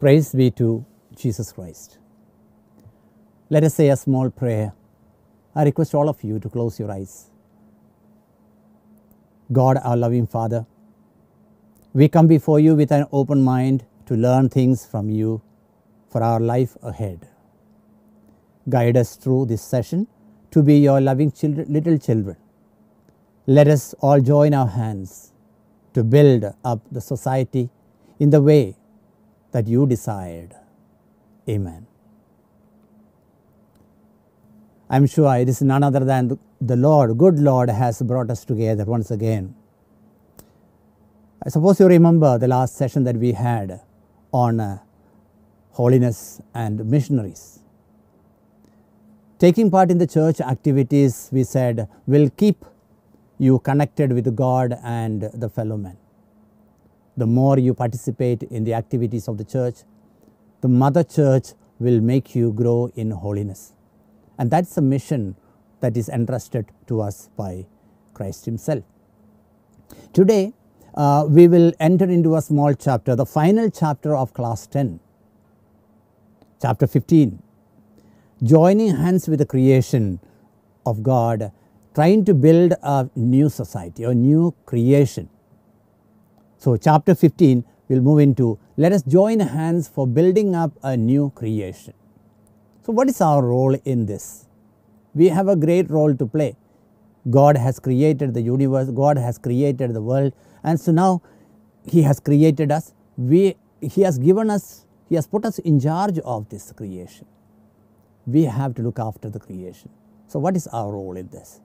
Praise be to Jesus Christ. Let us say a small prayer. I request all of you to close your eyes. God, our loving Father, we come before you with an open mind to learn things from you for our life ahead. Guide us through this session to be your loving children, little children. Let us all join our hands to build up the society in the way that you desired. Amen. I am sure it is none other than the Lord, good Lord, has brought us together once again. I suppose you remember the last session that we had on uh, holiness and missionaries. Taking part in the church activities, we said, will keep you connected with God and the fellow men the more you participate in the activities of the church, the mother church will make you grow in holiness. And that's a mission that is entrusted to us by Christ Himself. Today, uh, we will enter into a small chapter, the final chapter of class 10, chapter 15. Joining hands with the creation of God, trying to build a new society, a new creation so, chapter 15 we will move into let us join hands for building up a new creation. So, what is our role in this? We have a great role to play. God has created the universe, God has created the world and so now He has created us, we, He has given us, He has put us in charge of this creation. We have to look after the creation. So, what is our role in this?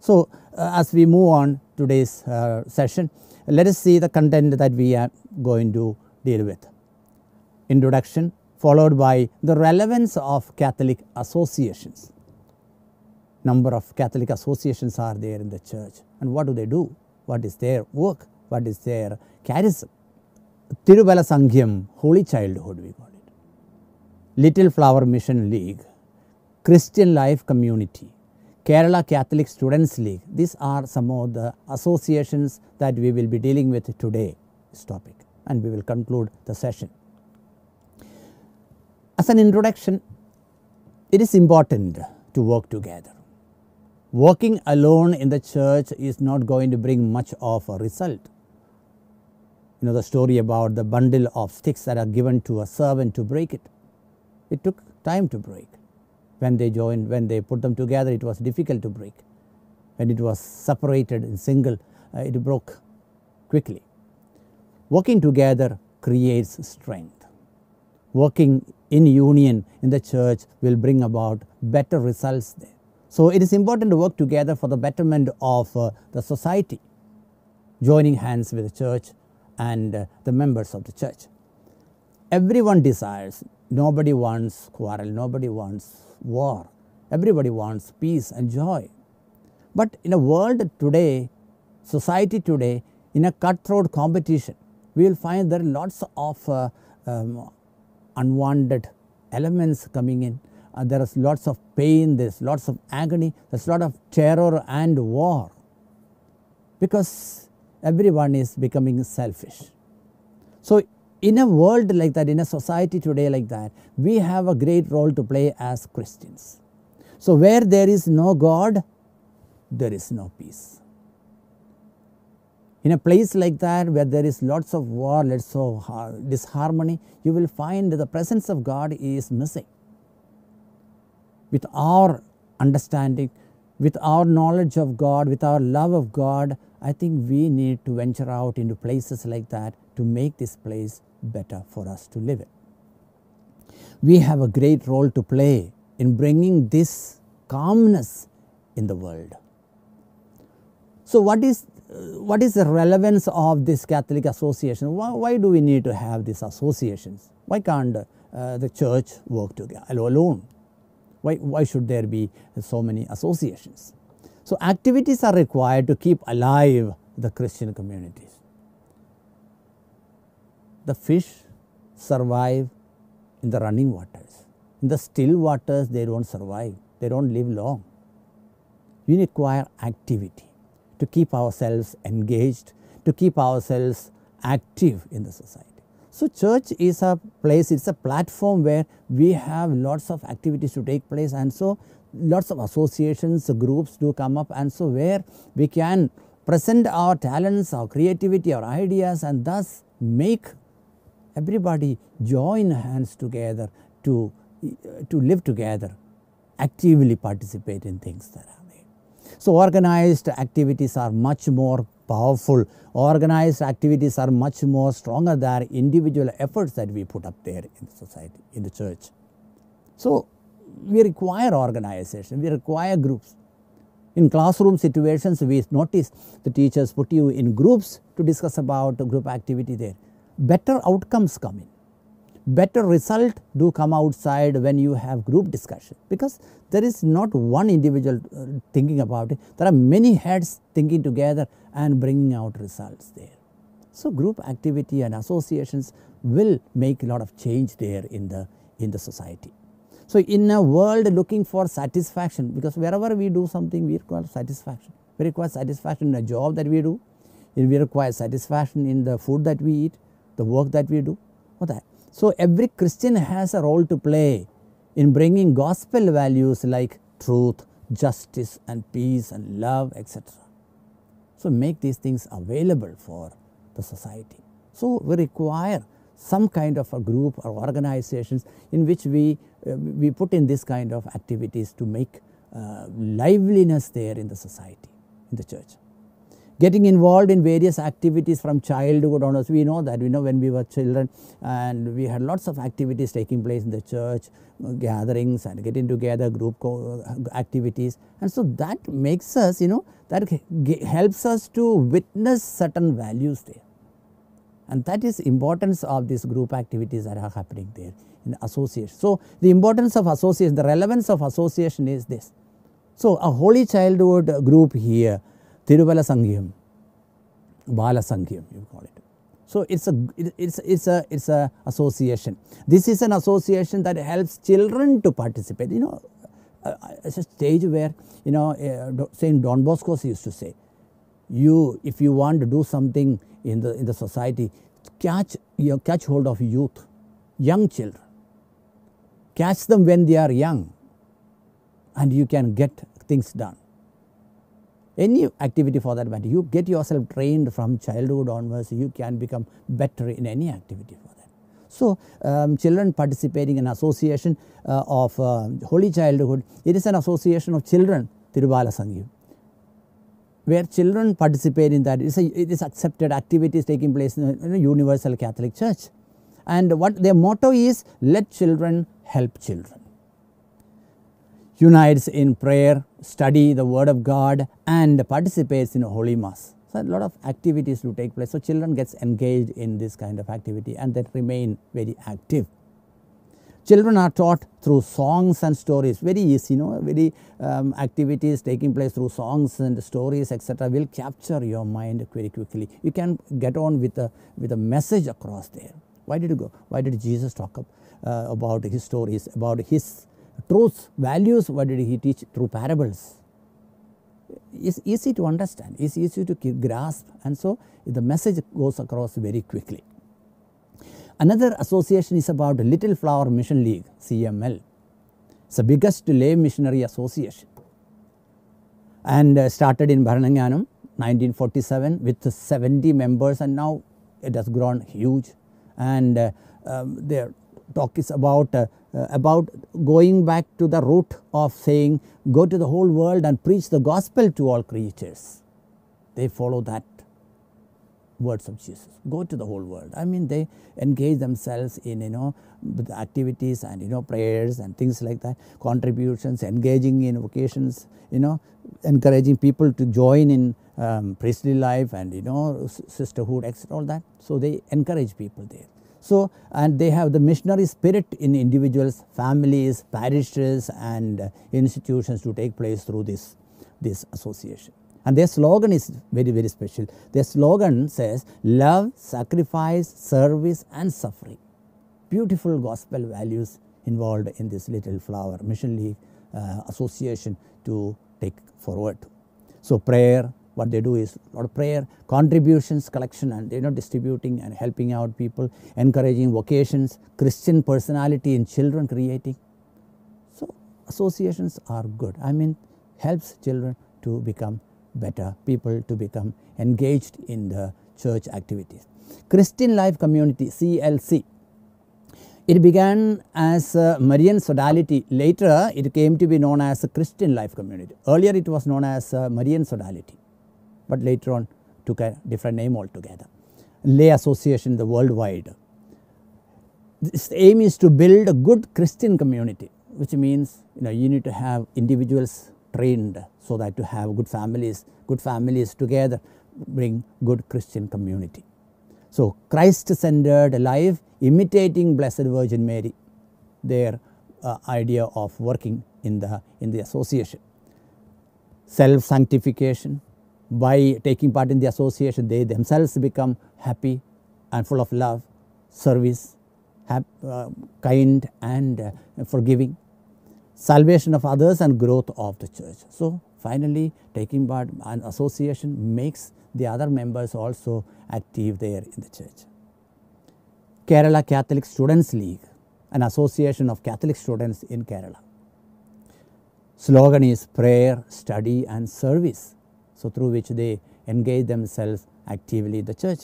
So, uh, as we move on today's uh, session, let us see the content that we are going to deal with. Introduction followed by the relevance of Catholic associations. Number of Catholic associations are there in the church and what do they do? What is their work? What is their charism? Tirubala Sangyam, Holy Childhood we call it. Little Flower Mission League, Christian Life Community, Kerala Catholic Students League. These are some of the associations that we will be dealing with today this topic and we will conclude the session. As an introduction, it is important to work together. Working alone in the church is not going to bring much of a result. You know the story about the bundle of sticks that are given to a servant to break it. It took time to break when they joined when they put them together it was difficult to break. When it was separated in single uh, it broke quickly. Working together creates strength. Working in union in the church will bring about better results there. So, it is important to work together for the betterment of uh, the society, joining hands with the church and uh, the members of the church. Everyone desires Nobody wants quarrel, nobody wants war, everybody wants peace and joy. But in a world today, society today, in a cutthroat competition, we will find there are lots of uh, um, unwanted elements coming in. Uh, there is lots of pain, there is lots of agony, there is lot of terror and war because everyone is becoming selfish. So, in a world like that, in a society today like that, we have a great role to play as Christians. So, where there is no God, there is no peace. In a place like that where there is lots of war, lots of disharmony, you will find the presence of God is missing. With our understanding, with our knowledge of God, with our love of God, I think we need to venture out into places like that to make this place better for us to live in. We have a great role to play in bringing this calmness in the world. So, what is what is the relevance of this Catholic association? Why, why do we need to have these associations? Why can't uh, the church work together alone? Why, why should there be so many associations? So, activities are required to keep alive the Christian communities. The fish survive in the running waters. In the still waters, they do not survive, they do not live long. We require activity to keep ourselves engaged, to keep ourselves active in the society. So, church is a place, it is a platform where we have lots of activities to take place and so lots of associations, groups do come up and so where we can present our talents, our creativity, our ideas and thus make everybody join hands together to, to live together, actively participate in things that are made. So, organized activities are much more powerful, organized activities are much more stronger than individual efforts that we put up there in the society, in the church. So, we require organization, we require groups. In classroom situations, we notice the teachers put you in groups to discuss about group activity there. Better outcomes come in. Better result do come outside when you have group discussion because there is not one individual uh, thinking about it. There are many heads thinking together and bringing out results there. So, group activity and associations will make a lot of change there in the, in the society. So, in a world looking for satisfaction because wherever we do something we require satisfaction, we require satisfaction in a job that we do, we require satisfaction in the food that we eat, the work that we do, or that. So, every Christian has a role to play in bringing gospel values like truth, justice and peace and love etc. So, make these things available for the society. So, we require some kind of a group or organizations in which we, uh, we put in this kind of activities to make uh, liveliness there in the society, in the church. Getting involved in various activities from childhood onwards, we know that, we know when we were children and we had lots of activities taking place in the church, uh, gatherings and getting together, group uh, activities. And so that makes us, you know, that helps us to witness certain values there and that is importance of these group activities that are happening there in association. So, the importance of association, the relevance of association is this. So, a holy childhood group here, Tiruvalla Sanghim, Bala Sanghim you call it. So, it is a it is it's a it's a association. This is an association that helps children to participate. You know, uh, uh, it's a stage where you know uh, Saint Don Bosco used to say, you if you want to do something in the, in the society catch, you know, catch hold of youth, young children. Catch them when they are young and you can get things done. Any activity for that matter, you get yourself trained from childhood onwards, you can become better in any activity for that. So, um, children participating in association uh, of uh, holy childhood, it is an association of children, Tirubala Sangeet where children participate in that. It's a, it is accepted activities taking place in the Universal Catholic Church. And what their motto is, let children help children. Unites in prayer, study the word of God and participates in Holy Mass. So a lot of activities do take place. So children gets engaged in this kind of activity and they remain very active. Children are taught through songs and stories, very easy, you know, very um, activities taking place through songs and stories, etc. will capture your mind very quickly. You can get on with a, with a message across there. Why did you go? Why did Jesus talk up, uh, about his stories, about his truths, values? What did he teach through parables? It's easy to understand, it's easy to grasp, and so the message goes across very quickly. Another association is about Little Flower Mission League, CML. It's the biggest lay missionary association and uh, started in Bharananganam 1947 with 70 members and now it has grown huge and uh, um, their talk is about uh, uh, about going back to the root of saying go to the whole world and preach the gospel to all creatures. They follow that words of Jesus. Go to the whole world. I mean, they engage themselves in, you know, activities and, you know, prayers and things like that, contributions, engaging in vocations, you know, encouraging people to join in um, priestly life and, you know, sisterhood, etc., all that. So, they encourage people there. So, and they have the missionary spirit in individuals, families, parishes and uh, institutions to take place through this, this association and their slogan is very very special. Their slogan says love, sacrifice, service and suffering. Beautiful gospel values involved in this little flower mission league uh, association to take forward. So prayer, what they do is a lot of prayer, contributions, collection, and you know distributing and helping out people, encouraging vocations, Christian personality in children creating. So associations are good. I mean, helps children to become better people to become engaged in the church activities. Christian Life Community CLC. It began as Marian Sodality. Later, it came to be known as a Christian Life Community. Earlier, it was known as Marian Sodality, but later on took a different name altogether. Lay Association, the worldwide. This aim is to build a good Christian community, which means you know you need to have individuals trained so that to have good families, good families together bring good Christian community. So, Christ centered life imitating Blessed Virgin Mary, their uh, idea of working in the, in the association. Self sanctification, by taking part in the association, they themselves become happy and full of love, service, uh, kind, and uh, forgiving, salvation of others, and growth of the church. So, Finally, taking part an association makes the other members also active there in the church. Kerala Catholic Students League, an association of Catholic students in Kerala. Slogan is prayer, study and service, so through which they engage themselves actively in the church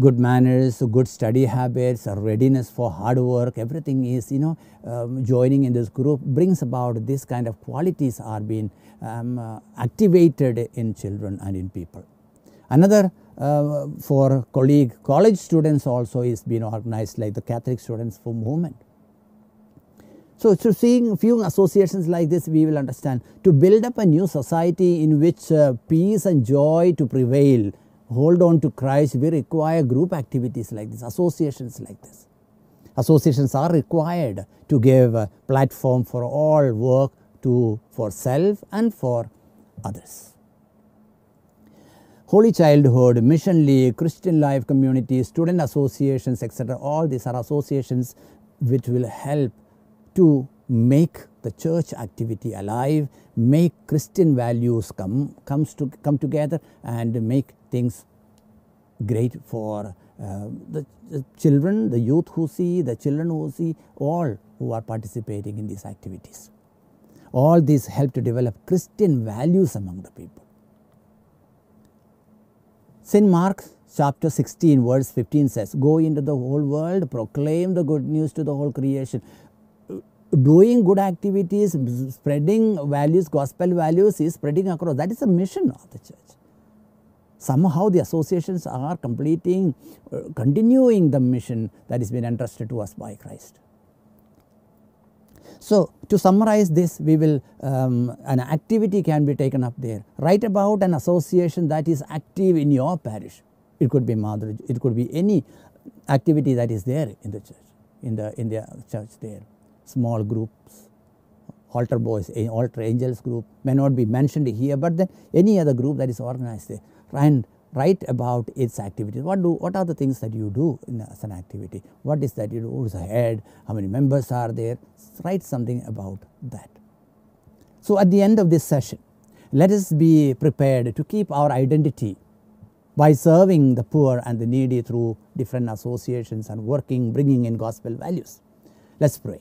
good manners, good study habits, readiness for hard work, everything is, you know, um, joining in this group brings about this kind of qualities are being um, uh, activated in children and in people. Another uh, for colleague college students also is being organized like the Catholic Students for Movement. So, so seeing few associations like this we will understand to build up a new society in which uh, peace and joy to prevail hold on to Christ, we require group activities like this, associations like this. Associations are required to give a platform for all work to for self and for others. Holy Childhood, Mission League, Christian Life Community, Student Associations, etc. All these are associations which will help to make the church activity alive, make Christian values come comes to come together, and make things great for uh, the, the, children, the youth who see, the children who see, all who are participating in these activities. All these help to develop Christian values among the people. St. Mark chapter 16 verse 15 says, Go into the whole world, proclaim the good news to the whole creation. Doing good activities, spreading values, gospel values is spreading across. That is the mission of the church somehow the associations are completing, uh, continuing the mission that has been entrusted to us by Christ. So, to summarize this we will um, an activity can be taken up there write about an association that is active in your parish it could be Madhuri, it could be any activity that is there in the church in the in the church there small groups altar boys altar angels group may not be mentioned here but then any other group that is organized there and write about its activities. What do what are the things that you do in as an activity? What is that you do? Who's ahead? How many members are there? Write something about that. So at the end of this session, let us be prepared to keep our identity by serving the poor and the needy through different associations and working, bringing in gospel values. Let's pray.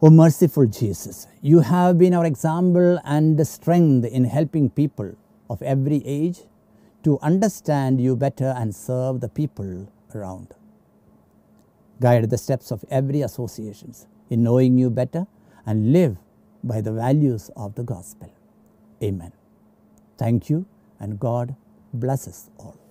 O merciful Jesus, you have been our example and strength in helping people of every age to understand you better and serve the people around. Guide the steps of every associations in knowing you better and live by the values of the gospel. Amen. Thank you and God blesses all.